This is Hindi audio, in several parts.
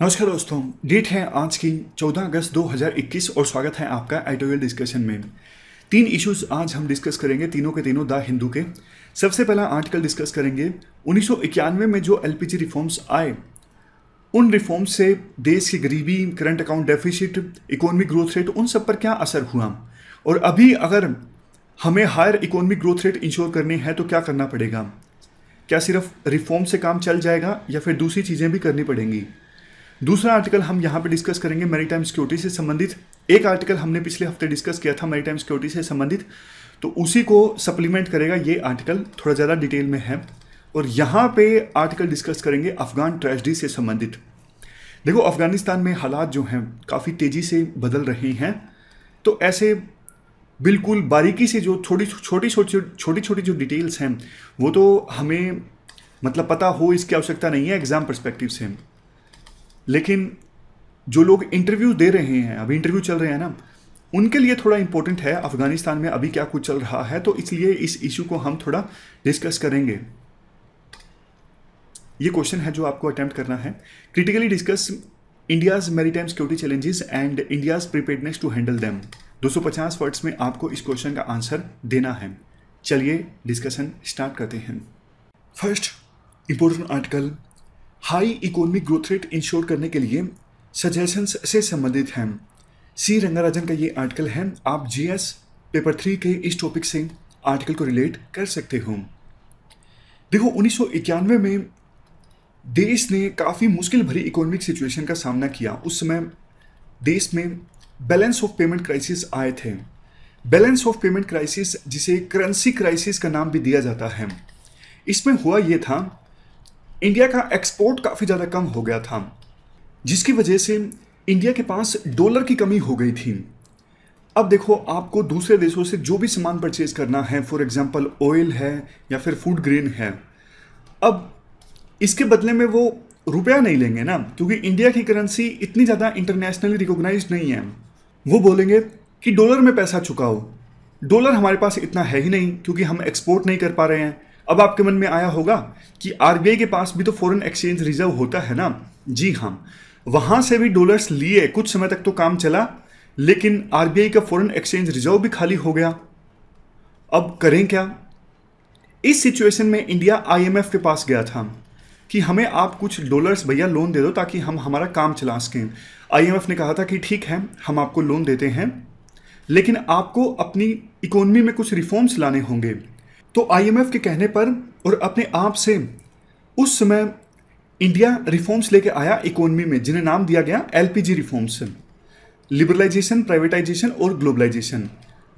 नमस्कार दोस्तों डेट है आज की 14 अगस्त 2021 और स्वागत है आपका एडिटोरियल डिस्कशन में तीन इश्यूज आज हम डिस्कस करेंगे तीनों के तीनों द हिंदू के सबसे पहला आर्टिकल डिस्कस करेंगे उन्नीस में जो एल रिफॉर्म्स आए उन रिफॉर्म्स से देश की गरीबी current account deficit economic growth rate उन सब पर क्या असर हुआ और अभी अगर हमें higher economic growth rate ensure करनी है तो क्या करना पड़ेगा क्या सिर्फ रिफॉर्म से काम चल जाएगा या फिर दूसरी चीज़ें भी करनी पड़ेंगी दूसरा आर्टिकल हम यहाँ पे डिस्कस करेंगे मेरी टाइम सिक्योरिटी से संबंधित एक आर्टिकल हमने पिछले हफ्ते डिस्कस किया था मेरी टाइम सिक्योरिटी से संबंधित तो उसी को सप्लीमेंट करेगा ये आर्टिकल थोड़ा ज़्यादा डिटेल में है और यहाँ पे आर्टिकल डिस्कस करेंगे अफगान ट्रेजडी से संबंधित देखो अफगानिस्तान में हालात जो हैं काफ़ी तेज़ी से बदल रहे हैं तो ऐसे बिल्कुल बारीकी से जो छोटी छोटी छोटी छोटी छोटी जो डिटेल्स हैं वो तो हमें मतलब पता हो इसकी आवश्यकता नहीं है एग्ज़ाम परस्पेक्टिव से लेकिन जो लोग इंटरव्यू दे रहे हैं अभी इंटरव्यू चल रहे हैं ना उनके लिए थोड़ा इंपॉर्टेंट है अफ़गानिस्तान में अभी क्या कुछ चल रहा है तो इसलिए इस इशू को हम थोड़ा डिस्कस करेंगे ये क्वेश्चन है जो आपको अटेम्प्ट करना है critically discuss India's time security challenges and India's preparedness to handle them 250 words में आपको इस क्वेश्चन का आंसर देना है चलिए डिस्कशन स्टार्ट करते हैं first important article high economic growth rate ensure करने के लिए सजेशंस से संबंधित हैं सी रंगाराजन का ये आर्टिकल है आप जीएस पेपर थ्री के इस टॉपिक से आर्टिकल को रिलेट कर सकते हो देखो उन्नीस में देश ने काफ़ी मुश्किल भरी इकोनॉमिक सिचुएशन का सामना किया उस समय देश में बैलेंस ऑफ पेमेंट क्राइसिस आए थे बैलेंस ऑफ पेमेंट क्राइसिस जिसे करेंसी क्राइसिस का नाम भी दिया जाता है इसमें हुआ ये था इंडिया का एक्सपोर्ट काफ़ी ज़्यादा कम हो गया था जिसकी वजह से इंडिया के पास डॉलर की कमी हो गई थी अब देखो आपको दूसरे देशों से जो भी सामान परचेज करना है फॉर एग्जांपल ऑयल है या फिर फूड ग्रेन है अब इसके बदले में वो रुपया नहीं लेंगे ना क्योंकि इंडिया की करेंसी इतनी ज़्यादा इंटरनेशनली रिकोगनाइज नहीं है वो बोलेंगे कि डॉलर में पैसा चुकाओ डॉलर हमारे पास इतना है ही नहीं क्योंकि हम एक्सपोर्ट नहीं कर पा रहे हैं अब आपके मन में आया होगा कि आर के पास भी तो फॉरेन एक्सचेंज रिजर्व होता है ना जी हाँ वहां से भी डॉलर्स लिए कुछ समय तक तो काम चला लेकिन आर का फॉरेन एक्सचेंज रिजर्व भी खाली हो गया अब करें क्या इस सिचुएशन में इंडिया आईएमएफ के पास गया था कि हमें आप कुछ डॉलर्स भैया लोन दे दो ताकि हम हमारा काम चला सकें आईएमएफ ने कहा था कि ठीक है हम आपको लोन देते हैं लेकिन आपको अपनी इकोनॉमी में कुछ रिफॉर्म्स लाने होंगे तो आईएमएफ के कहने पर और अपने आप से उस समय इंडिया रिफॉर्म्स लेके आया इकोनॉमी में जिन्हें नाम दिया गया एलपीजी रिफॉर्म्स लिबरलाइजेशन प्राइवेटाइजेशन और ग्लोबलाइजेशन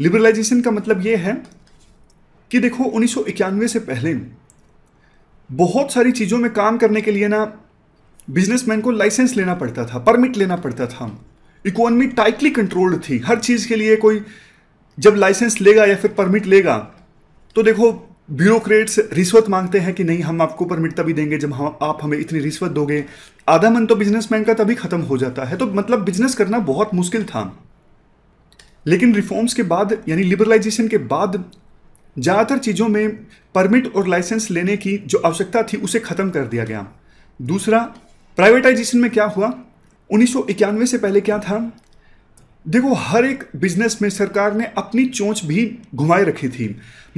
लिबरलाइजेशन का मतलब यह है कि देखो उन्नीस से पहले बहुत सारी चीज़ों में काम करने के लिए ना बिजनेसमैन को लाइसेंस लेना पड़ता था परमिट लेना पड़ता था इकोनॉमी टाइटली कंट्रोल्ड थी हर चीज़ के लिए कोई जब लाइसेंस लेगा या फिर परमिट लेगा तो देखो ब्यूरोक्रेट्स रिश्वत मांगते हैं कि नहीं हम आपको परमिट तभी देंगे जब हम आप हमें इतनी रिश्वत दोगे आधा मन तो बिजनेसमैन का तभी ख़त्म हो जाता है तो मतलब बिजनेस करना बहुत मुश्किल था लेकिन रिफॉर्म्स के बाद यानी लिबरलाइजेशन के बाद ज़्यादातर चीज़ों में परमिट और लाइसेंस लेने की जो आवश्यकता थी उसे ख़त्म कर दिया गया दूसरा प्राइवेटाइजेशन में क्या हुआ उन्नीस से पहले क्या था देखो हर एक बिजनेस में सरकार ने अपनी चोंच भी घुमाए रखी थी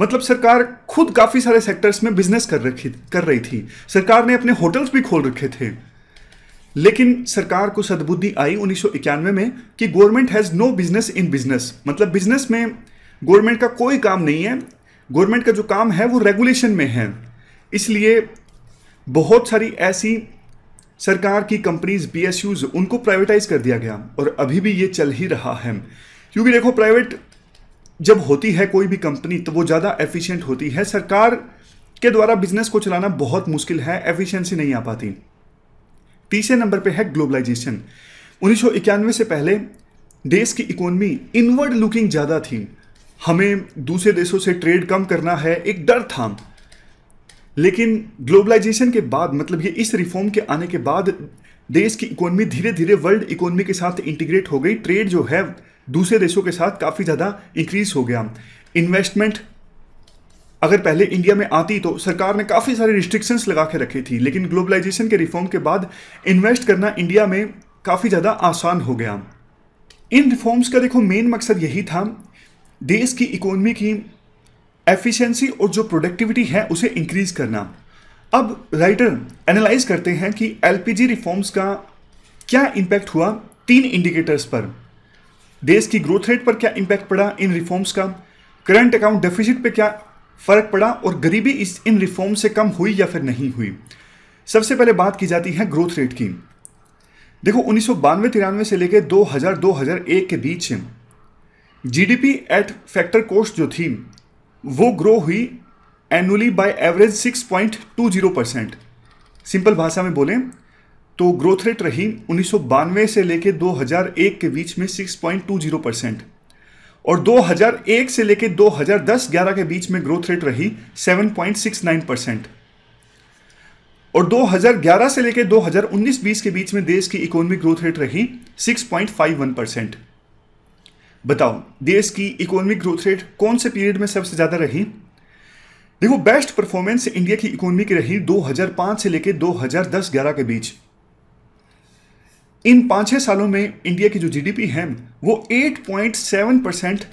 मतलब सरकार खुद काफ़ी सारे सेक्टर्स में बिजनेस कर रखी कर रही थी सरकार ने अपने होटल्स भी खोल रखे थे लेकिन सरकार को सदबुद्धि आई उन्नीस में कि government has no business in business मतलब बिजनेस में गवर्नमेंट का कोई काम नहीं है गवर्नमेंट का जो काम है वो रेगुलेशन में है इसलिए बहुत सारी ऐसी सरकार की कंपनीज बी उनको प्राइवेटाइज कर दिया गया और अभी भी ये चल ही रहा है क्योंकि देखो प्राइवेट जब होती है कोई भी कंपनी तो वो ज़्यादा एफिशिएंट होती है सरकार के द्वारा बिजनेस को चलाना बहुत मुश्किल है एफिशिएंसी नहीं आ पाती तीसरे नंबर पे है ग्लोबलाइजेशन उन्नीस से पहले देश की इकोनमी इनवर्ड लुकिंग ज़्यादा थी हमें दूसरे देशों से ट्रेड कम करना है एक डर था लेकिन ग्लोबलाइजेशन के बाद मतलब ये इस रिफॉर्म के आने के बाद देश की इकोनॉमी धीरे धीरे वर्ल्ड इकोनॉमी के साथ इंटीग्रेट हो गई ट्रेड जो है दूसरे देशों के साथ काफ़ी ज़्यादा इंक्रीज हो गया इन्वेस्टमेंट अगर पहले इंडिया में आती तो सरकार ने काफ़ी सारी रिस्ट्रिक्शंस लगा के रखी थी लेकिन ग्लोबलाइजेशन के रिफॉर्म के बाद इन्वेस्ट करना इंडिया में काफ़ी ज़्यादा आसान हो गया इन रिफॉर्म्स का देखो मेन मकसद यही था देश की इकोनॉमी की एफिशिएंसी और जो प्रोडक्टिविटी है उसे इंक्रीज करना अब राइटर एनालाइज करते हैं कि एलपीजी रिफॉर्म्स का क्या इम्पैक्ट हुआ तीन इंडिकेटर्स पर देश की ग्रोथ रेट पर क्या इम्पैक्ट पड़ा इन रिफॉर्म्स का करंट अकाउंट डेफिसिट पे क्या फ़र्क पड़ा और गरीबी इस इन रिफॉर्म से कम हुई या फिर नहीं हुई सबसे पहले बात की जाती है ग्रोथ रेट की देखो उन्नीस सौ बानवे तिरानवे से लेकर 2000 2001 के बीच जीडीपी एट फैक्टर कोस्ट जो थी वो ग्रो हुई annually by average 6.20 percent simple भाषा में बोलें तो ग्रोथ रेट रही उन्नीस से लेकर 2001 के बीच में 6.20 परसेंट और 2001 से लेकर 2010-11 के बीच में ग्रोथ रेट रही 7.69 परसेंट और 2011 से लेकर 2019-20 के बीच में देश की इकोनॉमिक ग्रोथ रेट रही 6.51 परसेंट बताओ देश की इकोनॉमिक ग्रोथ रेट कौन से पीरियड में सबसे ज़्यादा रही देखो बेस्ट परफॉर्मेंस इंडिया की इकोनॉमी की रही 2005 से लेकर 2010-11 के बीच इन पांच छह सालों में इंडिया की जो जीडीपी है वो 8.7 परसेंट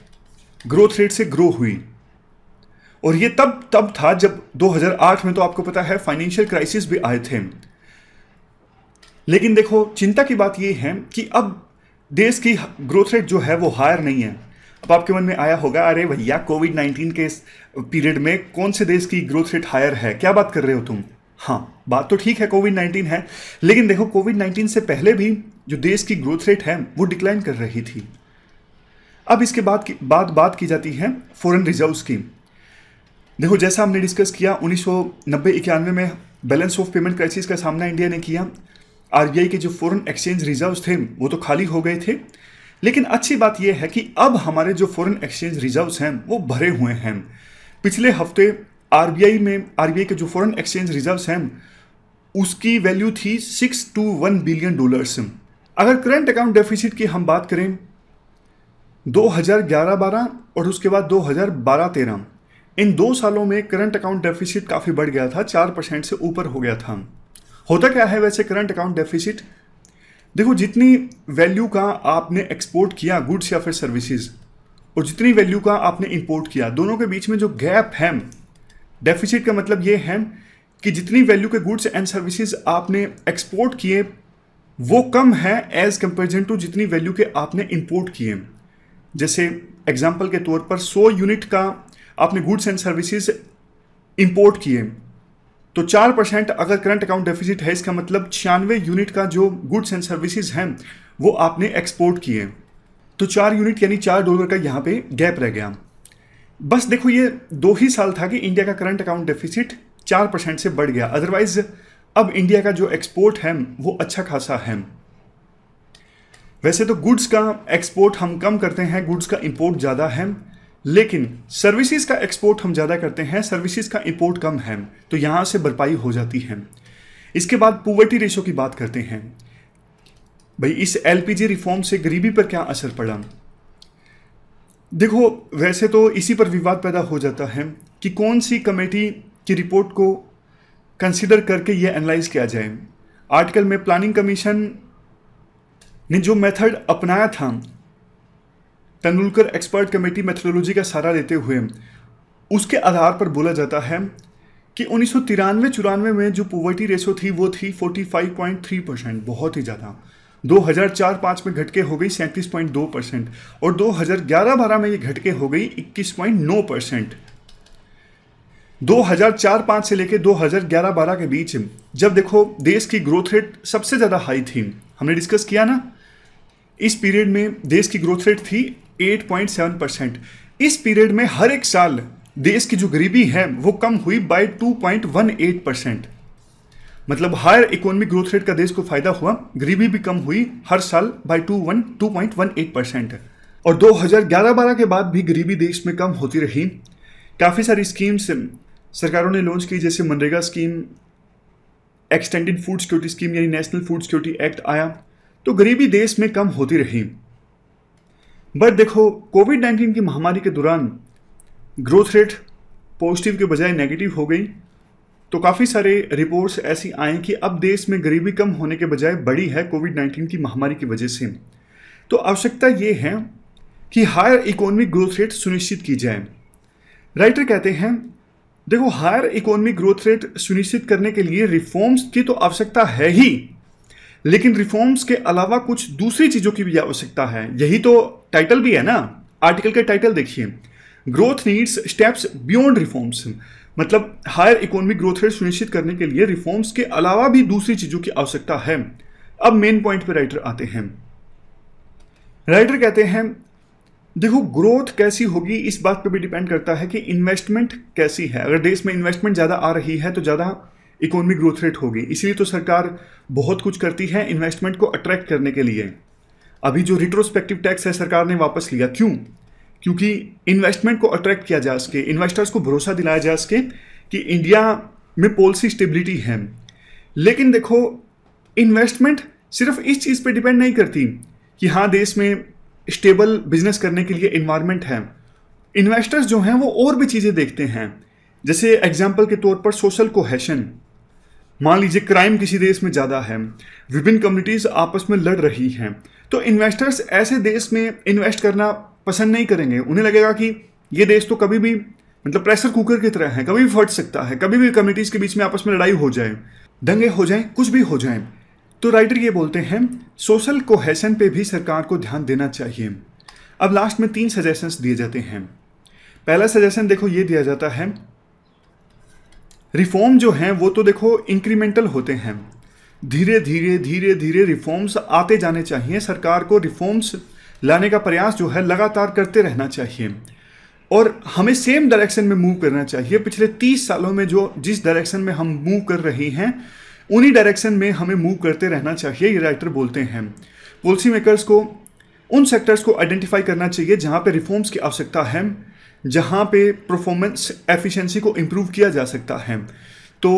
ग्रोथ रेट से ग्रो हुई और ये तब तब था जब 2008 में तो आपको पता है फाइनेंशियल क्राइसिस भी आए थे लेकिन देखो चिंता की बात ये है कि अब देश की ग्रोथ रेट जो है वो हायर नहीं है अब आपके मन में आया होगा अरे भैया कोविड नाइन्टीन के पीरियड में कौन से देश की ग्रोथ रेट हायर है क्या बात कर रहे हो तुम हाँ बात तो ठीक है कोविड नाइन्टीन है लेकिन देखो कोविड नाइन्टीन से पहले भी जो देश की ग्रोथ रेट है वो डिक्लाइन कर रही थी अब इसके बाद की बात बात की जाती है फॉरेन रिजर्व्स की देखो जैसा हमने डिस्कस किया उन्नीस सौ में बैलेंस ऑफ पेमेंट क्राइसिस का सामना इंडिया ने किया आरबीआई के जो फॉरेन एक्सचेंज रिजर्व थे वो तो खाली हो गए थे लेकिन अच्छी बात यह है कि अब हमारे जो फॉरेन एक्सचेंज रिजर्व हैं वो भरे हुए हैं पिछले हफ्ते आरबीआई में आरबीआई के जो फॉरेन एक्सचेंज रिजर्व हैं उसकी वैल्यू थी six two one billion dollars अगर करेंट अकाउंट डेफिसिट की हम बात करें 2011-12 और उसके बाद 2012-13 इन दो सालों में करंट अकाउंट डेफिसिट काफ़ी बढ़ गया था चार परसेंट से ऊपर हो गया था होता क्या है वैसे करंट अकाउंट डेफिसिट देखो जितनी वैल्यू का आपने एक्सपोर्ट किया गुड्स या फिर सर्विसेज और जितनी वैल्यू का आपने इंपोर्ट किया दोनों के बीच में जो गैप है डेफिसिट का मतलब ये है कि जितनी वैल्यू के गुड्स एंड सर्विसेज आपने एक्सपोर्ट किए वो कम है एज कंपेरिजन टू जितनी वैल्यू के आपने इंपोर्ट किए जैसे एग्जाम्पल के तौर पर 100 यूनिट का आपने गुड्स एंड सर्विसेज इंपोर्ट किए तो चार परसेंट अगर करंट अकाउंट डेफिसिट है इसका मतलब छियानवे यूनिट का जो गुड्स एंड सर्विसेज हैं वो आपने एक्सपोर्ट किए तो चार यूनिट यानी चार डॉलर का यहाँ पे गैप रह गया बस देखो ये दो ही साल था कि इंडिया का करंट अकाउंट डेफिसिट चार परसेंट से बढ़ गया अदरवाइज अब इंडिया का जो एक्सपोर्ट है वो अच्छा खासा है वैसे तो गुड्स का एक्सपोर्ट हम कम करते हैं गुड्स का इम्पोर्ट ज़्यादा है लेकिन सर्विसेज का एक्सपोर्ट हम ज़्यादा करते हैं सर्विसेज का इंपोर्ट कम है तो यहाँ से भरपाई हो जाती है इसके बाद पुवर्टी रेशो की बात करते हैं भाई इस एलपीजी रिफॉर्म से गरीबी पर क्या असर पड़ा देखो वैसे तो इसी पर विवाद पैदा हो जाता है कि कौन सी कमेटी की रिपोर्ट को कंसिडर करके ये एनालाइज किया जाए आर्टिकल में प्लानिंग कमीशन ने जो मेथड अपनाया था तेंदुलकर एक्सपर्ट कमेटी मेथडोलॉजी का सहारा लेते हुए उसके आधार पर बोला जाता है कि उन्नीस सौ तिरानवे चौरानवे में जो पोवर्टी रेशो थी वो थी 45.3 परसेंट बहुत ही ज़्यादा 2004-5 में घटके हो गई 37.2 परसेंट और 2011-12 में ये घटके हो गई 21.9 परसेंट 2004-5 से लेकर 2011-12 के बीच जब देखो देश की ग्रोथ रेट सबसे ज़्यादा हाई थी हमने डिस्कस किया ना इस पीरियड में देश की ग्रोथ रेट थी 8.7 परसेंट इस पीरियड में हर एक साल देश की जो गरीबी है वो कम हुई बाय 2.18 परसेंट मतलब हायर इकोनॉमिक ग्रोथ रेट का देश को फायदा हुआ गरीबी भी कम हुई हर साल by two one two point one eight percent और ग्यारह बारह के बाद भी गरीबी देश में कम होती रही काफ़ी सारी स्कीम्स सरकारों ने लॉन्च की जैसे MNREGA scheme extended food security scheme यानी नेशनल फूड सिक्योरिटी एक्ट आया तो गरीबी देश में कम होती रही बट देखो कोविड नाइन्टीन की महामारी के दौरान ग्रोथ रेट पॉजिटिव के बजाय नेगेटिव हो गई तो काफ़ी सारे रिपोर्ट्स ऐसी आए कि अब देश में गरीबी कम होने के बजाय बढ़ी है कोविड नाइन्टीन की महामारी की वजह से तो आवश्यकता ये है कि हायर इकोनॉमिक ग्रोथ रेट सुनिश्चित की जाए राइटर कहते हैं देखो हायर इकोनॉमिक ग्रोथ रेट सुनिश्चित करने के लिए रिफॉर्म्स की तो आवश्यकता है ही लेकिन रिफॉर्म्स के अलावा कुछ दूसरी चीज़ों की भी आवश्यकता है यही तो टाइटल भी है ना आर्टिकल के टाइटल देखिए growth needs steps beyond reforms मतलब हायर इकोनॉमिक ग्रोथ रेट सुनिश्चित करने के लिए रिफॉर्म्स के अलावा भी दूसरी चीज़ों की आवश्यकता है अब मेन पॉइंट पर राइटर आते हैं राइटर कहते हैं देखो ग्रोथ कैसी होगी इस बात पर भी डिपेंड करता है कि इन्वेस्टमेंट कैसी है अगर देश में इन्वेस्टमेंट ज़्यादा आ रही है तो ज़्यादा इकोनॉमिक ग्रोथ रेट होगी इसीलिए तो सरकार बहुत कुछ करती है इन्वेस्टमेंट को अट्रैक्ट करने के लिए अभी जो रिट्रोस्पेक्टिव टैक्स है सरकार ने वापस लिया क्यों क्योंकि इन्वेस्टमेंट को अट्रैक्ट किया जा सके इन्वेस्टर्स को भरोसा दिलाया जा सके कि इंडिया में पॉलिसी स्टेबिलिटी है लेकिन देखो इन्वेस्टमेंट सिर्फ इस चीज़ पे डिपेंड नहीं करती कि हाँ देश में स्टेबल बिजनेस करने के लिए इन्वायरमेंट है इन्वेस्टर्स जो हैं वो और भी चीज़ें देखते हैं जैसे एग्जाम्पल के तौर पर सोशल कोहेशन मान लीजिए क्राइम किसी देश में ज़्यादा है विभिन्न कम्युनिटीज़ आपस में लड़ रही हैं तो इन्वेस्टर्स ऐसे देश में इन्वेस्ट करना पसंद नहीं करेंगे उन्हें लगेगा कि ये देश तो कभी भी मतलब प्रेशर कुकर की तरह है कभी भी फट सकता है कभी भी कम्युनिटीज़ के बीच में आपस में लड़ाई हो जाए दंगे हो जाएं कुछ भी हो जाएं तो राइटर ये बोलते हैं सोशल कोहेसन पे भी सरकार को ध्यान देना चाहिए अब लास्ट में तीन सजेशंस दिए जाते हैं पहला सजेशन देखो ये दिया जाता है रिफॉर्म जो हैं वो तो देखो इंक्रीमेंटल होते हैं धीरे धीरे धीरे धीरे रिफॉर्म्स आते जाने चाहिए सरकार को रिफॉर्म्स लाने का प्रयास जो है लगातार करते रहना चाहिए और हमें सेम डायरेक्शन में मूव करना चाहिए पिछले तीस सालों में जो जिस डायरेक्शन में हम मूव कर रहे हैं उन्हीं डायरेक्शन में हमें मूव करते रहना चाहिए ये राइटर बोलते हैं पॉलिसी मेकर्स को उन सेक्टर्स को आइडेंटिफाई करना चाहिए जहाँ पर रिफॉर्म्स की आवश्यकता है जहाँ पे परफॉर्मेंस एफिशिएंसी को इम्प्रूव किया जा सकता है तो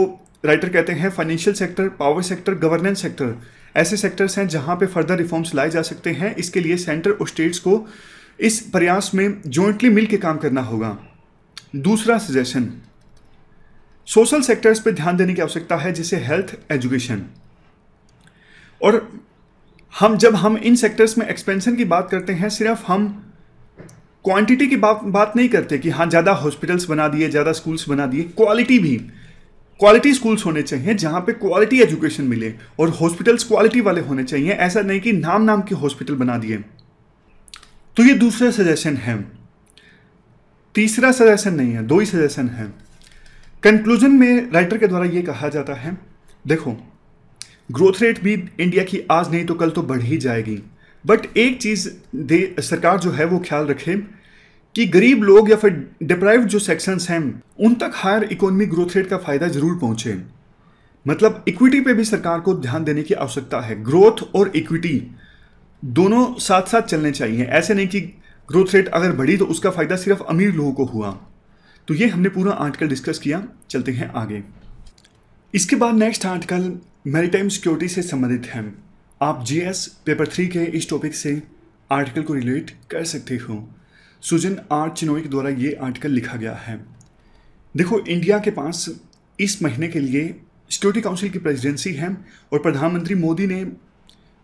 राइटर कहते हैं financial sector power sector governance sector ऐसे सेक्टर्स हैं जहाँ पे फर्दर रिफॉर्म्स लाए जा सकते हैं इसके लिए सेंटर और स्टेट्स को इस प्रयास में जॉइंटली मिल काम करना होगा दूसरा सजेशन सोशल सेक्टर्स पर ध्यान देने की आवश्यकता है जैसे हेल्थ एजुकेशन और हम जब हम इन सेक्टर्स में एक्सपेंशन की बात करते हैं सिर्फ हम क्वांटिटी की बात बात नहीं करते कि हाँ ज़्यादा हॉस्पिटल्स बना दिए ज़्यादा स्कूल्स बना दिए क्वालिटी भी क्वालिटी स्कूल्स होने चाहिए जहाँ पे क्वालिटी एजुकेशन मिले और हॉस्पिटल्स क्वालिटी वाले होने चाहिए ऐसा नहीं कि नाम नाम के हॉस्पिटल बना दिए तो ये दूसरा सजेशन है तीसरा सजेशन नहीं है दो ही सजेशन है कंक्लूजन में राइटर के द्वारा ये कहा जाता है देखो ग्रोथ रेट भी इंडिया की आज नहीं तो कल तो बढ़ ही जाएगी बट एक चीज़ दे सरकार जो है वो ख्याल रखे कि गरीब लोग या फिर डिप्राइव जो सेक्शंस हैं उन तक हायर इकोनॉमिक ग्रोथ रेट का फ़ायदा ज़रूर पहुँचे मतलब इक्विटी पे भी सरकार को ध्यान देने की आवश्यकता है ग्रोथ और इक्विटी दोनों साथ साथ चलने चाहिए ऐसे नहीं कि ग्रोथ रेट अगर बढ़ी तो उसका फ़ायदा सिर्फ अमीर लोगों को हुआ तो ये हमने पूरा आर्टिकल डिस्कस किया चलते हैं आगे इसके बाद नेक्स्ट आर्टिकल मेरी सिक्योरिटी से संबंधित है आप जीएस पेपर थ्री के इस टॉपिक से आर्टिकल को रिलेट कर सकते हो सुजन आर चिनोई के द्वारा ये आर्टिकल लिखा गया है देखो इंडिया के पास इस महीने के लिए सिक्योरिटी काउंसिल की प्रेसिडेंसी है और प्रधानमंत्री मोदी ने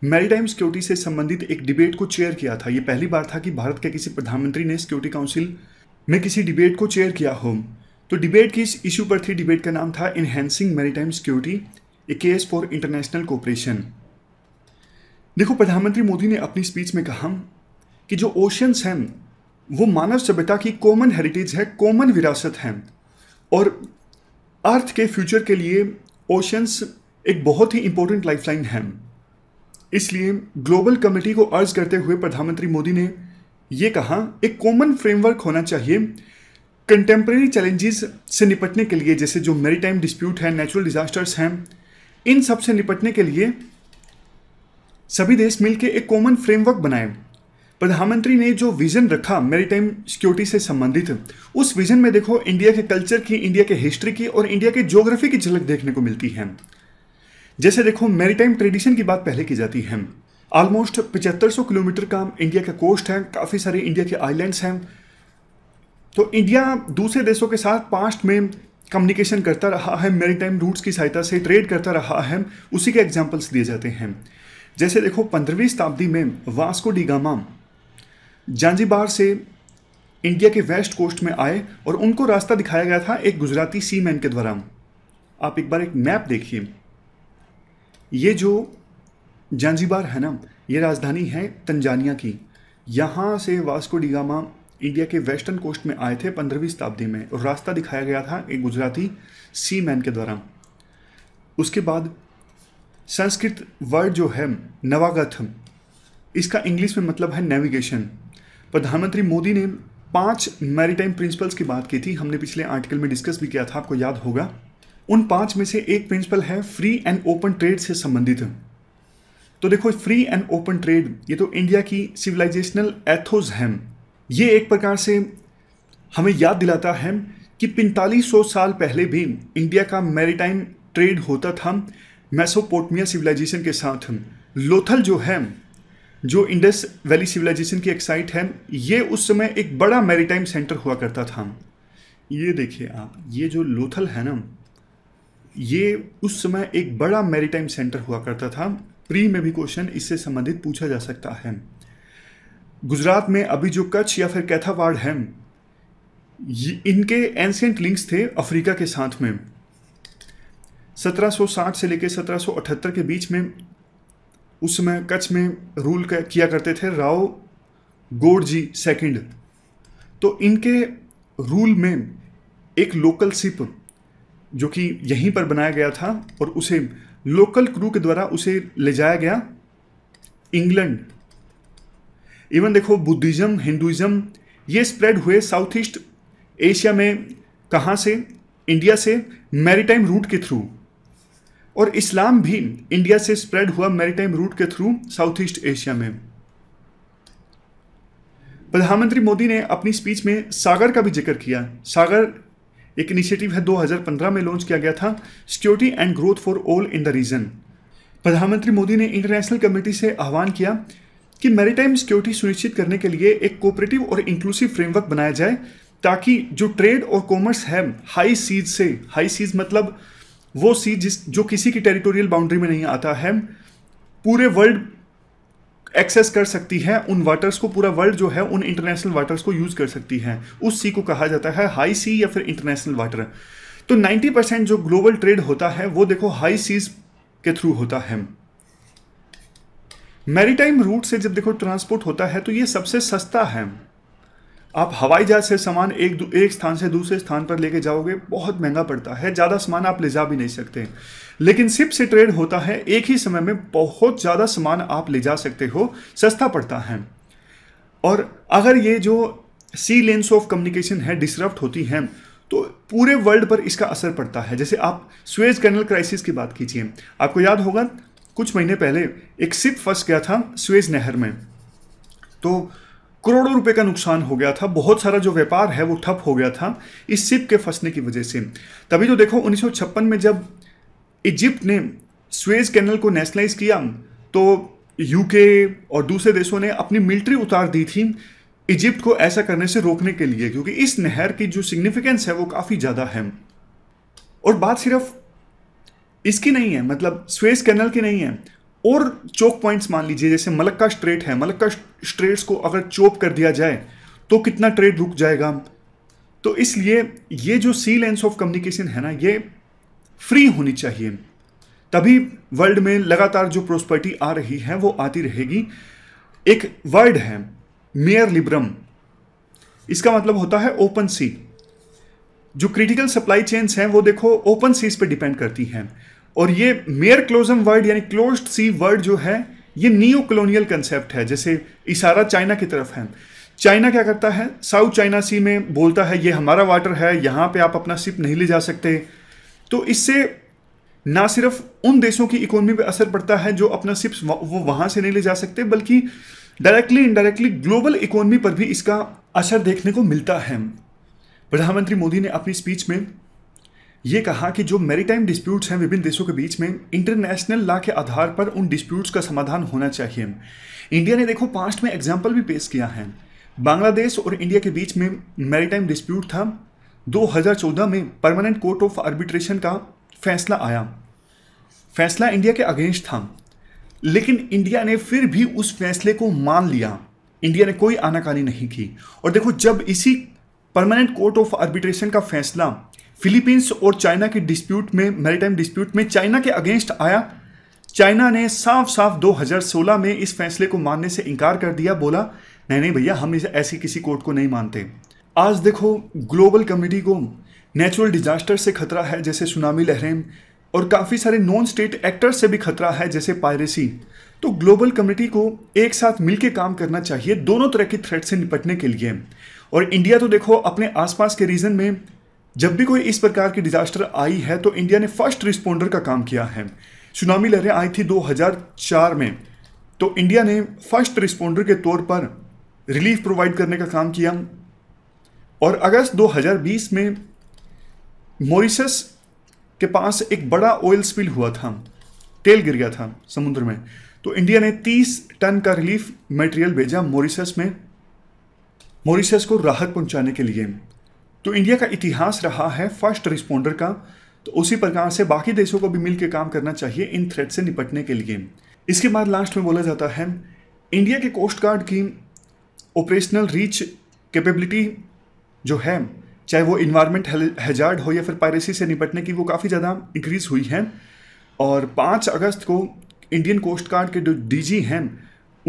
मैरीटाइम सिक्योरिटी से संबंधित एक डिबेट को चेयर किया था ये पहली बार था कि भारत के किसी प्रधानमंत्री ने सिक्योरिटी काउंसिल में किसी डिबेट को चेयर किया हो तो डिबेट की इस इशू पर थी डिबेट का नाम था enhancing maritime security a case for international cooperation देखो प्रधानमंत्री मोदी ने अपनी स्पीच में कहा कि जो ओशंस हैं वो मानव सभ्यता की कॉमन हेरिटेज है कॉमन विरासत है और अर्थ के फ्यूचर के लिए ओशंस एक बहुत ही इम्पोर्टेंट लाइफलाइन है इसलिए ग्लोबल कमेटी को अर्ज करते हुए प्रधानमंत्री मोदी ने ये कहा एक कॉमन फ्रेमवर्क होना चाहिए कंटेम्प्रेरी चैलेंजेस से निपटने के लिए जैसे जो मेरी टाइम डिस्प्यूट है नेचुरल डिजास्टर्स हैं इन सब से निपटने के लिए सभी देश मिलकर एक कॉमन फ्रेमवर्क बनाए प्रधानमंत्री ने जो विजन रखा मेरीटाइम सिक्योरिटी से संबंधित उस विजन में देखो इंडिया के कल्चर की इंडिया के हिस्ट्री की और इंडिया के ज्योग्राफी की झलक देखने को मिलती है जैसे देखो मेरीटाइम ट्रेडिशन की बात पहले की जाती है ऑलमोस्ट पचहत्तर सौ किलोमीटर का इंडिया का कोस्ट है काफ़ी सारे इंडिया के आइलैंड्स हैं तो इंडिया दूसरे देशों के साथ पास्ट में कम्युनिकेशन करता रहा है मेरीटाइम रूट्स की सहायता से ट्रेड करता रहा है उसी के एग्जाम्पल्स दिए जाते हैं जैसे देखो पंद्रहवीं शताब्दी में वास्को डिगामा जांजीबार से इंडिया के वेस्ट कोस्ट में आए और उनको रास्ता दिखाया गया था एक गुजराती सी मैन के द्वारा आप एक बार एक मैप देखिए ये जो जांजीबार है ना ये राजधानी है तंजानिया की यहाँ से वास्को डिगामा इंडिया के वेस्टर्न कोस्ट में आए थे पंद्रहवीं शताब्दी में और रास्ता दिखाया गया था एक गुजराती सी मैन के द्वारा उसके बाद संस्कृत वर्ड जो है नवागथम इसका इंग्लिश में मतलब है नेविगेशन प्रधानमंत्री मोदी ने पांच मैरीटाइम प्रिंसिपल्स की बात की थी हमने पिछले आर्टिकल में डिस्कस भी किया था आपको याद होगा उन पांच में से एक प्रिंसिपल है फ्री एंड ओपन ट्रेड से संबंधित तो देखो फ्री एंड ओपन ट्रेड ये तो इंडिया की सिविलाइजेशनल एथोज हैं ये एक प्रकार से हमें याद दिलाता है कि पैंतालीस साल पहले भी इंडिया का मैरीटाइम ट्रेड होता था मैसोपोटमिया सिविलाइजेशन के साथ लोथल जो है जो इंडस वैली सिविलाइजेशन की एक साइट है ये उस समय एक बड़ा मैरीटाइम सेंटर हुआ करता था ये देखिए आप ये जो लोथल है ना ये उस समय एक बड़ा मैरीटाइम सेंटर हुआ करता था प्री में भी क्वेश्चन इससे संबंधित पूछा जा सकता है गुजरात में अभी जो कच्छ या फिर कैथावाड़ है इनके एंशेंट लिंक्स थे अफ्रीका के साथ में 1760 से लेकर 1778 के बीच में उस समय कच्छ में रूल किया करते थे राव गोड जी सेकेंड तो इनके रूल में एक लोकल सिप जो कि यहीं पर बनाया गया था और उसे लोकल क्रू के द्वारा उसे ले जाया गया इंग्लैंड इवन देखो बुद्धिज़्म हिंदुइज्म ये स्प्रेड हुए साउथ ईस्ट एशिया में कहाँ से इंडिया से मैरीटाइम रूट के थ्रू और इस्लाम भी इंडिया से स्प्रेड हुआ मैरिटाइम रूट के थ्रू साउथ ईस्ट एशिया में प्रधानमंत्री मोदी ने अपनी स्पीच में सागर का भी जिक्र किया सागर एक इनिशिएटिव है 2015 में लॉन्च किया गया था security and growth for all in the region प्रधानमंत्री मोदी ने इंटरनेशनल कमेटी से आह्वान किया कि मैरीटाइम सिक्योरिटी सुनिश्चित करने के लिए एक कोऑपरेटिव और इंक्लूसिव फ्रेमवर्क बनाया जाए ताकि जो ट्रेड और कॉमर्स है हाई सीज से हाई सीज मतलब वो सी जिस जो किसी की टेरिटोरियल बाउंड्री में नहीं आता है पूरे वर्ल्ड एक्सेस कर सकती है उन वाटर्स को पूरा वर्ल्ड जो है उन इंटरनेशनल वाटर्स को यूज़ कर सकती है उस सी को कहा जाता है हाई सी या फिर इंटरनेशनल वाटर तो 90 परसेंट जो ग्लोबल ट्रेड होता है वो देखो हाई सीज के थ्रू होता है मैरीटाइम रूट से जब देखो ट्रांसपोर्ट होता है तो ये सबसे सस्ता है आप हवाई जहाज से सामान एक एक स्थान से दूसरे स्थान पर लेके जाओगे बहुत महंगा पड़ता है ज़्यादा सामान आप ले जा भी नहीं सकते लेकिन सिप से ट्रेड होता है एक ही समय में बहुत ज़्यादा सामान आप ले जा सकते हो सस्ता पड़ता है और अगर ये जो सी लेंस ऑफ कम्युनिकेशन है डिसरप्ट होती हैं तो पूरे वर्ल्ड पर इसका असर पड़ता है जैसे आप स्वेज कैनल क्राइसिस की बात कीजिए आपको याद होगा कुछ महीने पहले एक सिप फंस गया था स्वेज नहर में तो करोड़ों रुपए का नुकसान हो गया था बहुत सारा जो व्यापार है वो ठप हो गया था इस सिप के फंसने की वजह से तभी तो देखो उन्नीस में जब इजिप्ट ने स्वेज कैनल को नेशनलाइज किया तो यूके और दूसरे देशों ने अपनी मिलिट्री उतार दी थी इजिप्ट को ऐसा करने से रोकने के लिए क्योंकि इस नहर की जो सिग्निफिकेंस है वो काफ़ी ज़्यादा है और बात सिर्फ इसकी नहीं है मतलब स्वेज कैनल की नहीं है और चौक पॉइंट्स मान लीजिए जैसे मलक्का स्ट्रेट है मलक्का स्ट्रेट्स को अगर चोप कर दिया जाए तो कितना ट्रेड रुक जाएगा तो इसलिए ये जो सी लेंस ऑफ कम्युनिकेशन है ना ये फ्री होनी चाहिए तभी वर्ल्ड में लगातार जो प्रोस्पर्टी आ रही है वो आती रहेगी एक वर्ड है मेयर लिब्रम इसका मतलब होता है ओपन सी जो क्रिटिकल सप्लाई चेन्स हैं वो देखो ओपन सीज पे डिपेंड करती हैं और ये मेयर क्लोजम वर्ड यानी क्लोज सी वर्ड जो है ये नियो कॉलोनियल कंसेप्ट है जैसे इशारा चाइना की तरफ है चाइना क्या करता है साउथ चाइना सी में बोलता है ये हमारा वाटर है यहाँ पे आप अपना सिप नहीं ले जा सकते तो इससे ना सिर्फ उन देशों की इकोनॉमी पे असर पड़ता है जो अपना सिप्स वो वहाँ से नहीं ले जा सकते बल्कि डायरेक्टली इनडायरेक्टली ग्लोबल इकोनॉमी पर भी इसका असर देखने को मिलता है प्रधानमंत्री मोदी ने अपनी स्पीच में ये कहा कि जो मेरीटाइम डिस्प्यूट्स हैं विभिन्न देशों के बीच में इंटरनेशनल लॉ के आधार पर उन डिस्प्यूट्स का समाधान होना चाहिए इंडिया ने देखो पास्ट में एग्जाम्पल भी पेश किया है बांग्लादेश और इंडिया के बीच में मेरीटाइम डिस्प्यूट था 2014 में परमानेंट कोर्ट ऑफ आर्बिट्रेशन का फैसला आया फैसला इंडिया के अगेंस्ट था लेकिन इंडिया ने फिर भी उस फैसले को मान लिया इंडिया ने कोई आनाकानी नहीं की और देखो जब इसी परमानेंट कोर्ट ऑफ आर्बिट्रेशन का फैसला फिलीपींस और चाइना के डिस्प्यूट में मेरीटाइम डिस्प्यूट में चाइना के अगेंस्ट आया चाइना ने साफ साफ 2016 में इस फैसले को मानने से इनकार कर दिया बोला नहीं नहीं भैया हम इसे ऐसी किसी कोर्ट को नहीं मानते आज देखो ग्लोबल कम्युनिटी को नेचुरल डिजास्टर से खतरा है जैसे सुनामी लहरें और काफ़ी सारे नॉन स्टेट एक्टर्स से भी खतरा है जैसे पायरेसी तो ग्लोबल कम्युनिटी को एक साथ मिलकर काम करना चाहिए दोनों तरह की थ्रेट से निपटने के लिए और इंडिया तो देखो अपने आसपास के रीजन में जब भी कोई इस प्रकार की डिजास्टर आई है तो इंडिया ने फर्स्ट रिस्पोंडर का काम किया है सुनामी लहरें आई थी 2004 में तो इंडिया ने फर्स्ट रिस्पोंडर के तौर पर रिलीफ प्रोवाइड करने का काम किया और अगस्त 2020 में मॉरिशस के पास एक बड़ा ऑयल स्पिल हुआ था तेल गिर गया था समुद्र में तो इंडिया ने 30 टन का रिलीफ मटेरियल भेजा मॉरिशस में मॉरिशस को राहत पहुंचाने के लिए तो इंडिया का इतिहास रहा है फर्स्ट रिस्पोंडर का तो उसी प्रकार से बाकी देशों को भी मिलकर काम करना चाहिए इन थ्रेट से निपटने के लिए इसके बाद लास्ट में बोला जाता है इंडिया के कोस्ट गार्ड की ऑपरेशनल रीच कैपेबिलिटी जो है चाहे वो इन्वायरमेंट हैजार्ड हो या फिर पायरेसी से निपटने की वो काफ़ी ज़्यादा इंक्रीज़ हुई है और पाँच अगस्त को इंडियन कोस्ट गार्ड के जो डी हैं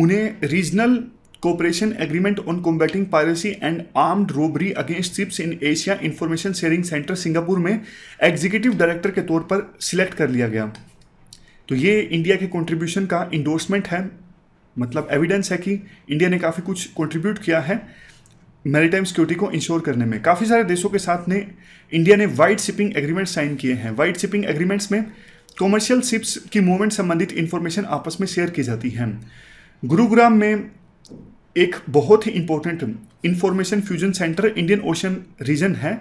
उन्हें regional cooperation agreement on combating piracy and armed robbery against ships in Asia information sharing centre Singapore में एग्जीक्यूटिव डायरेक्टर के तौर पर सिलेक्ट कर लिया गया तो ये इंडिया के कंट्रीब्यूशन का इंडोर्समेंट है मतलब एविडेंस है कि इंडिया ने काफ़ी कुछ कंट्रीब्यूट किया है मेरीटाइम सिक्योरिटी को इंश्योर करने में काफ़ी सारे देशों के साथ ने इंडिया ने वाइट शिपिंग एग्रीमेंट साइन किए हैं वाइट शिपिंग एग्रीमेंट्स में कॉमर्शियल शिप्स की मूवमेंट संबंधित इन्फॉर्मेशन आपस में शेयर की जाती है गुरुग्राम में एक बहुत ही important information fusion centre Indian Ocean region है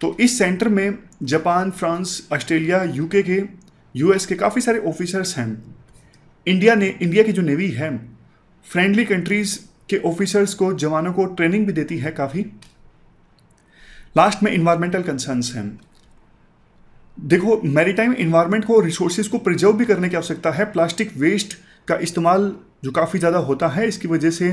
तो इस सेंटर में जापान फ्रांस ऑस्ट्रेलिया यूके के यूएस के काफ़ी सारे ऑफिसर्स हैं इंडिया ने इंडिया की जो नेवी है फ्रेंडली कंट्रीज़ के ऑफिसर्स को जवानों को ट्रेनिंग भी देती है काफ़ी लास्ट में इन्वायरमेंटल कंसर्न्स हैं देखो मैरीटाइम इन्वायरमेंट को रिसोर्सेज को प्रिजर्व भी करने की आवश्यकता है प्लास्टिक वेस्ट का इस्तेमाल जो काफ़ी ज़्यादा होता है इसकी वजह से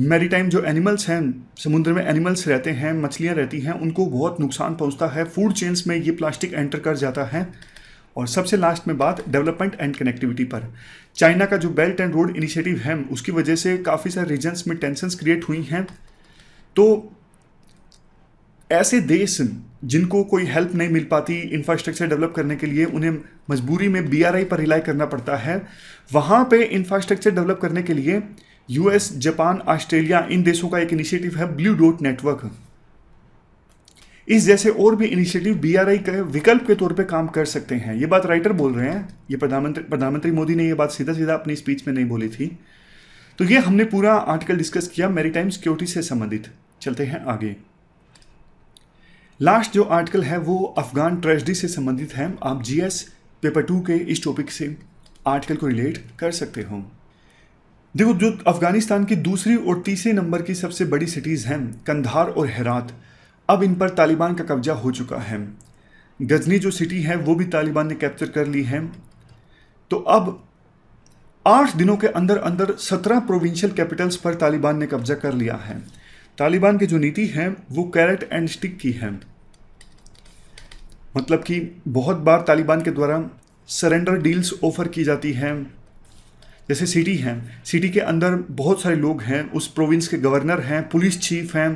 टाइम जो एनिमल्स हैं समुद्र में एनिमल्स रहते हैं मछलियाँ रहती हैं उनको बहुत नुकसान पहुँचता है फूड चेन्स में ये प्लास्टिक एंटर कर जाता है और सबसे लास्ट में बात डेवलपमेंट एंड कनेक्टिविटी पर चाइना का जो बेल्ट एंड रोड इनिशिएटिव है उसकी वजह से काफ़ी सारे रीजन्स में टेंशन क्रिएट हुई हैं तो ऐसे देश जिनको कोई हेल्प नहीं मिल पाती इंफ्रास्ट्रक्चर डेवलप करने के लिए उन्हें मजबूरी में बीआरआई पर रिलाई करना पड़ता है वहाँ पे इंफ्रास्ट्रक्चर डेवलप करने के लिए यूएस जापान ऑस्ट्रेलिया इन देशों का एक इनिशिएटिव है ब्लू डॉट नेटवर्क इस जैसे और भी इनिशिएटिव बीआरआई के विकल्प के तौर पे काम कर सकते हैं ये बात राइटर बोल रहे हैं ये प्रधानमंत्री प्रधानमंत्री मोदी ने ये बात सीधा सीधा अपनी स्पीच में नहीं बोली थी तो ये हमने पूरा आर्टिकल डिस्कस किया टाइम सिक्योरिटी से संबंधित चलते हैं आगे लास्ट जो आर्टिकल है वो अफगान ट्रेजडी से संबंधित है आप जीएस पेपर टू के इस टॉपिक से आर्टिकल को रिलेट कर सकते हो देखो जो अफ़गानिस्तान की दूसरी और तीसरे नंबर की सबसे बड़ी सिटीज़ हैं कंधार और हेरात अब इन पर तालिबान का कब्जा हो चुका है गजनी जो सिटी है वो भी तालिबान ने कैप्चर कर ली है तो अब आठ दिनों के अंदर अंदर सत्रह प्रोविंशियल कैपिटल्स पर तालिबान ने कब्जा कर लिया है तालिबान की जो नीति है वो कैरेट एंड स्टिक की है मतलब कि बहुत बार तालिबान के द्वारा सरेंडर डील्स ऑफर की जाती हैं जैसे सिटी हैं सिटी के अंदर बहुत सारे लोग हैं उस प्रोविंस के गवर्नर हैं पुलिस चीफ हैं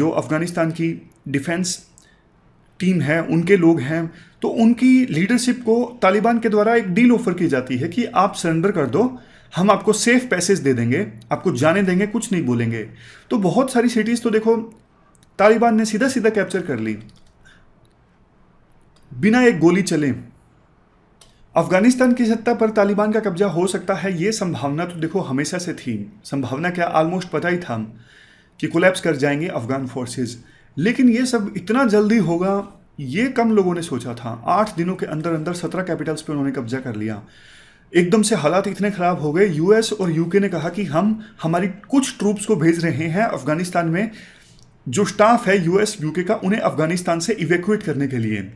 जो अफ़गानिस्तान की डिफेंस टीम है उनके लोग हैं तो उनकी लीडरशिप को तालिबान के द्वारा एक डील ऑफर की जाती है कि आप सरेंडर कर दो हम आपको सेफ पैसेज दे देंगे आपको जाने देंगे कुछ नहीं बोलेंगे तो बहुत सारी सिटीज़ तो देखो तालिबान ने सीधा सीधा कैप्चर कर ली बिना एक गोली चले अफगानिस्तान की सत्ता पर तालिबान का कब्जा हो सकता है ये संभावना तो देखो हमेशा से थी संभावना क्या ऑलमोस्ट पता ही था कि कोलैप्स कर जाएंगे अफगान फोर्सेस लेकिन ये सब इतना जल्दी होगा ये कम लोगों ने सोचा था आठ दिनों के अंदर अंदर सत्रह कैपिटल्स पे उन्होंने कब्जा कर लिया एकदम से हालात इतने ख़राब हो गए यूएस और यूके ने कहा कि हम हमारी कुछ ट्रूप्स को भेज रहे हैं अफगानिस्तान में जो स्टाफ है यूएस यूके का उन्हें अफगानिस्तान से इवेक्यूएट करने के लिए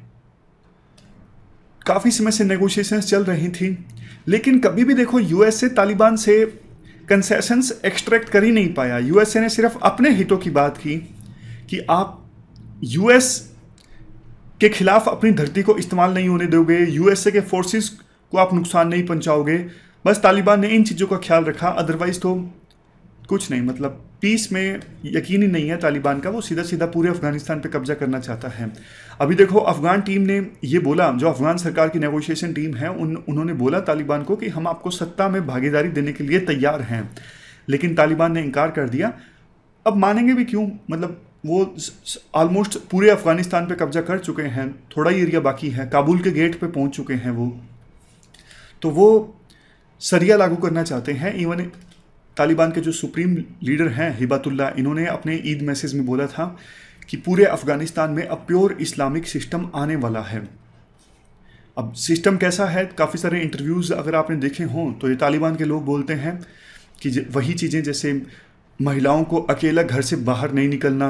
काफ़ी समय से नेगोशिएशंस चल रही थी लेकिन कभी भी देखो यूएसए तालिबान से कंसेशंस एक्सट्रैक्ट कर ही नहीं पाया यूएसए ने सिर्फ अपने हितों की बात की कि आप यूएस के खिलाफ अपनी धरती को इस्तेमाल नहीं होने दोगे यूएसए के फोर्सेस को आप नुकसान नहीं पहुंचाओगे बस तालिबान ने इन चीज़ों का ख्याल रखा अदरवाइज़ तो कुछ नहीं मतलब पीस में यकीन ही नहीं है तालिबान का वो सीधा सीधा पूरे अफगानिस्तान पे कब्जा करना चाहता है अभी देखो अफगान टीम ने ये बोला जो अफगान सरकार की नेगोशिएशन टीम है उन उन्होंने बोला तालिबान को कि हम आपको सत्ता में भागीदारी देने के लिए तैयार हैं लेकिन तालिबान ने इनकार कर दिया अब मानेंगे भी क्यों मतलब वो ऑलमोस्ट पूरे अफगानिस्तान पे कब्जा कर चुके हैं थोड़ा ही एरिया बाकी है काबुल के गेट पे पहुंच चुके हैं वो तो वो सरिया लागू करना चाहते हैं इवन तालिबान के जो सुप्रीम लीडर हैं हिबातुल्ला इन्होंने अपने ईद मैसेज में बोला था कि पूरे अफ़गानिस्तान में अब प्योर इस्लामिक सिस्टम आने वाला है अब सिस्टम कैसा है काफ़ी सारे इंटरव्यूज़ अगर आपने देखे हों तो ये तालिबान के लोग बोलते हैं कि वही चीज़ें जैसे महिलाओं को अकेला घर से बाहर नहीं निकलना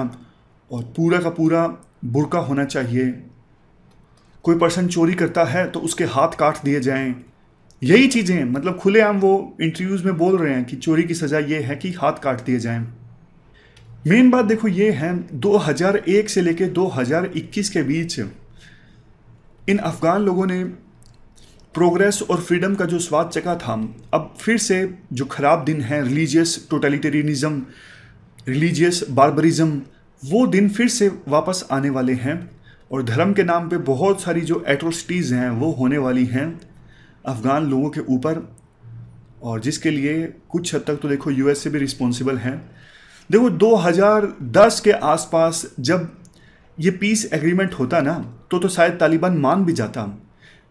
और पूरा का पूरा बुरका होना चाहिए कोई पर्सन चोरी करता है तो उसके हाथ काट दिए जाएं यही चीज़ें हैं मतलब खुलेआम वो इंटरव्यूज़ में बोल रहे हैं कि चोरी की सज़ा ये है कि हाथ काट दिए जाएं मेन बात देखो ये है 2001 से लेकर 2021 के बीच इन अफ़गान लोगों ने प्रोग्रेस और फ्रीडम का जो स्वाद चखा था अब फिर से जो ख़राब दिन है रिलीजियस टोटलिटेरियनिज़म रिलीजियस बारबरिज्म वो दिन फिर से वापस आने वाले हैं और धर्म के नाम पे बहुत सारी जो एट्रोसिटीज़ हैं वो होने वाली हैं अफ़गान लोगों के ऊपर और जिसके लिए कुछ हद तक तो देखो यूएसए भी रिस्पॉन्सिबल हैं देखो 2010 के आसपास जब ये पीस एग्रीमेंट होता ना तो तो शायद तालिबान मान भी जाता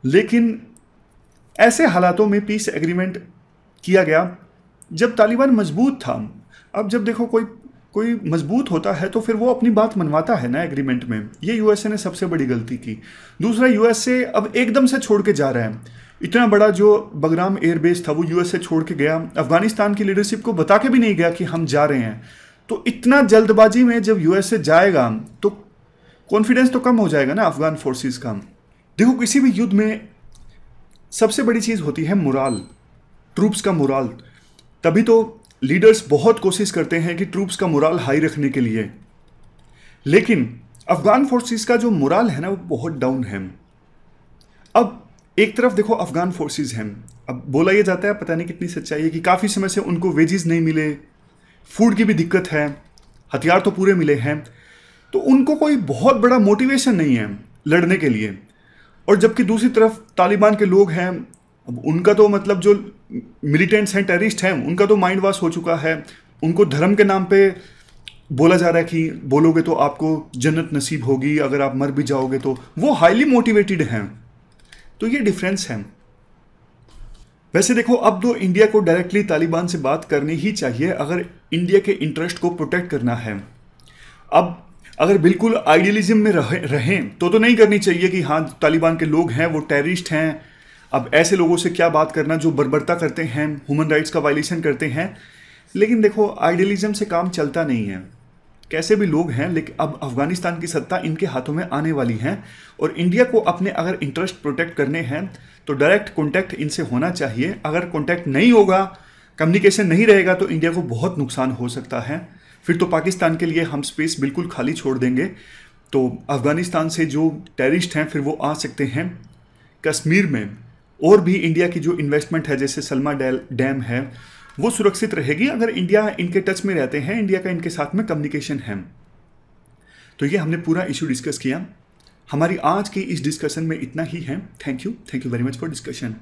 लेकिन ऐसे हालातों में पीस एग्रीमेंट किया गया जब तालिबान मजबूत था अब जब देखो कोई कोई मजबूत होता है तो फिर वो अपनी बात मनवाता है ना एग्रीमेंट में ये यूएसए ने सबसे बड़ी गलती की दूसरा यूएसए अब एकदम से छोड़ के जा रहा है इतना बड़ा जो बगराम एयरबेस था वो यूएसए छोड़ के गया अफगानिस्तान की लीडरशिप को बता के भी नहीं गया कि हम जा रहे हैं तो इतना जल्दबाजी में जब यूएसए जाएगा तो कॉन्फिडेंस तो कम हो जाएगा ना अफगान फोर्सेस का देखो किसी भी युद्ध में सबसे बड़ी चीज़ होती है मुराल ट्रूप्स का मुराल तभी तो लीडर्स बहुत कोशिश करते हैं कि ट्रूप्स का मुराल हाई रखने के लिए लेकिन अफगान फोर्सेस का जो मुराल है ना वो बहुत डाउन है अब एक तरफ देखो अफगान फोर्सेस हैं अब बोला ये जाता है पता नहीं कितनी सच्चाई है कि काफ़ी समय से उनको वेजेस नहीं मिले फूड की भी दिक्कत है हथियार तो पूरे मिले हैं तो उनको कोई बहुत बड़ा मोटिवेशन नहीं है लड़ने के लिए और जबकि दूसरी तरफ तालिबान के लोग हैं अब उनका तो मतलब जो मिलिटेंट्स हैं टेररिस्ट हैं उनका तो माइंड वॉश हो चुका है उनको धर्म के नाम पे बोला जा रहा है कि बोलोगे तो आपको जन्नत नसीब होगी अगर आप मर भी जाओगे तो वो हाईली मोटिवेटेड हैं तो ये डिफरेंस है वैसे देखो अब तो इंडिया को डायरेक्टली तालिबान से बात करनी ही चाहिए अगर इंडिया के इंटरेस्ट को प्रोटेक्ट करना है अब अगर बिल्कुल आइडियलिज्म में रहे रहें तो तो नहीं करनी चाहिए कि हाँ तालिबान के लोग हैं वो टेररिस्ट हैं अब ऐसे लोगों से क्या बात करना जो बर्बरता करते हैं ह्यूमन राइट्स का वायलेशन करते हैं लेकिन देखो आइडियलिज्म से काम चलता नहीं है कैसे भी लोग हैं लेकिन अब अफगानिस्तान की सत्ता इनके हाथों में आने वाली है और इंडिया को अपने अगर इंटरेस्ट प्रोटेक्ट करने हैं तो डायरेक्ट कॉन्टैक्ट इनसे होना चाहिए अगर कॉन्टैक्ट नहीं होगा कम्युनिकेशन नहीं रहेगा तो इंडिया को बहुत नुकसान हो सकता है फिर तो पाकिस्तान के लिए हम स्पेस बिल्कुल खाली छोड़ देंगे तो अफगानिस्तान से जो टेररिस्ट हैं फिर वो आ सकते हैं कश्मीर में और भी इंडिया की जो इन्वेस्टमेंट है जैसे सलमा डैम है वो सुरक्षित रहेगी अगर इंडिया इनके टच में रहते हैं इंडिया का इनके साथ में कम्युनिकेशन है तो ये हमने पूरा इशू डिस्कस किया हमारी आज की इस डिस्कशन में इतना ही है thank you thank you very much for discussion